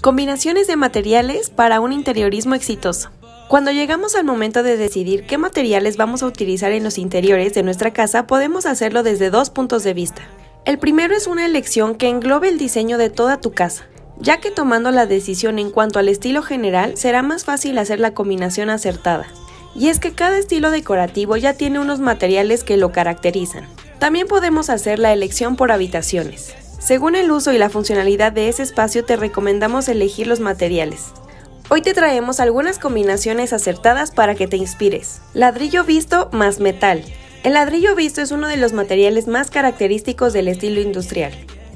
Combinaciones de materiales para un interiorismo exitoso. Cuando llegamos al momento de decidir qué materiales vamos a utilizar en los interiores de nuestra casa, podemos hacerlo desde dos puntos de vista. El primero es una elección que englobe el diseño de toda tu casa, ya que tomando la decisión en cuanto al estilo general será más fácil hacer la combinación acertada. Y es que cada estilo decorativo ya tiene unos materiales que lo caracterizan. También podemos hacer la elección por habitaciones. Según el uso y la funcionalidad de ese espacio te recomendamos elegir los materiales. Hoy te traemos algunas combinaciones acertadas para que te inspires. Ladrillo visto más metal. El ladrillo visto es uno de los materiales más característicos del estilo industrial.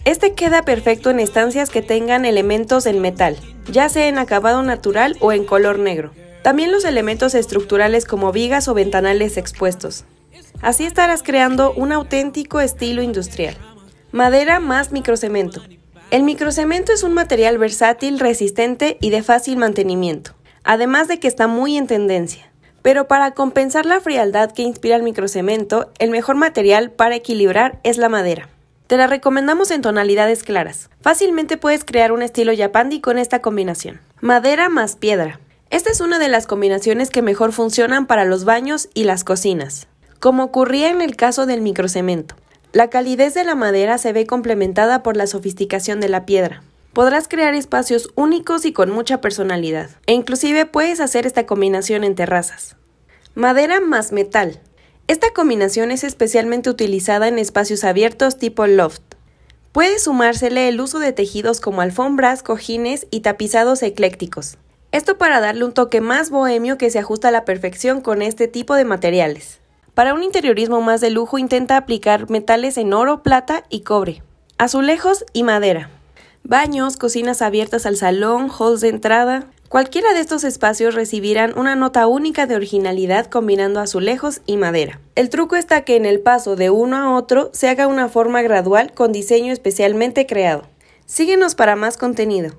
Este queda perfecto en estancias que tengan elementos en metal, ya sea en acabado natural o en color negro. También los elementos estructurales como vigas o ventanales expuestos. Así estarás creando un auténtico estilo industrial. Madera más microcemento. El microcemento es un material versátil, resistente y de fácil mantenimiento, además de que está muy en tendencia. Pero para compensar la frialdad que inspira el microcemento, el mejor material para equilibrar es la madera. Te la recomendamos en tonalidades claras. Fácilmente puedes crear un estilo japandi con esta combinación. Madera más piedra. Esta es una de las combinaciones que mejor funcionan para los baños y las cocinas, como ocurría en el caso del microcemento. La calidez de la madera se ve complementada por la sofisticación de la piedra. Podrás crear espacios únicos y con mucha personalidad, e inclusive puedes hacer esta combinación en terrazas. Madera más metal. Esta combinación es especialmente utilizada en espacios abiertos tipo loft. Puede sumársele el uso de tejidos como alfombras, cojines y tapizados eclécticos. Esto para darle un toque más bohemio que se ajusta a la perfección con este tipo de materiales. Para un interiorismo más de lujo intenta aplicar metales en oro, plata y cobre, azulejos y madera. Baños, cocinas abiertas al salón, halls de entrada. Cualquiera de estos espacios recibirán una nota única de originalidad combinando azulejos y madera. El truco está que en el paso de uno a otro se haga una forma gradual con diseño especialmente creado. Síguenos para más contenido.